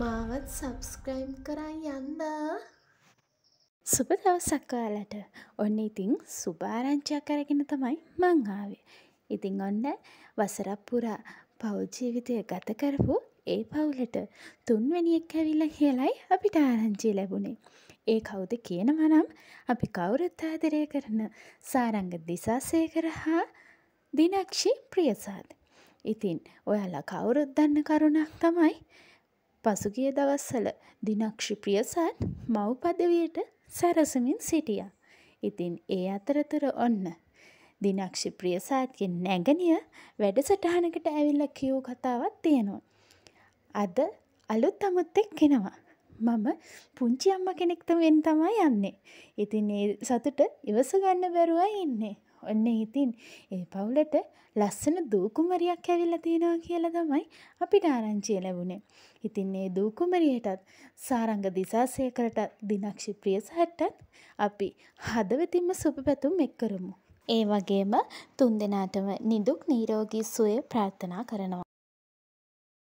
මාවත් සබස්ක්‍රයිම් කරා යන්න සුබ දවසක්කාලට ඔන්න ඉතිං සුභාරංචා කරගෙන තමයි මංආාවේ ඉතිං ඔන්න වසරපුරා පෞජීවිතය ගත කරපු ඒ පවුලට තුන්වැනිියක් ඇවිල්ල කියලයි අපිට ආරංචි ලැබුණේ. ඒ කවුද කියන මනම් අපි කවුරත් ආදරය කරන සාරංග දිසාසේකර හා දිනක්ෂි ප්‍රියසාද. ඉතින් ඔයාලා කවුරුත් දන්න කරුණක් තමයි පසුගිය දවස්වල දිනක්ෂි ප්‍රියසත් මව් පදවියට සැරසමින් සිටියා. ඉතින් ඒ අතරතුර ඔන්න දිනක්ෂි ප්‍රියසාත්ගේ නැගණිය වැඩසටහනකට ඇවිල්ලා කියූ කතාවක් තියෙනවා. අද අලුත් අමුත් එක්කෙනවා. මම පුංචි අම්මා කෙනෙක්ත වෙන් තමයි යන්නේ. ඉතින් ඒ සතුට ඉවස ගන්න බැරුවයි ඉන්නේ. ඔන්න ඉතින් ඒ පවුලට ලස්සන දූකුමරියක් ඇවිල්ලා තියෙනවා කියලා තමයි අපිට ආරංචිය ලැබුණේ. ඉතින් මේ දූකුමරියටත් සාරංග දිසාසේකරටත් දිනක්ෂි ප්‍රියසහටත් අපි හදවතින්ම සුබපැතුම් එක් කරමු. ඒ වගේම තුන්දෙනාටම නිදුක් නිරෝගී සුවය ප්‍රාර්ථනා කරනවා.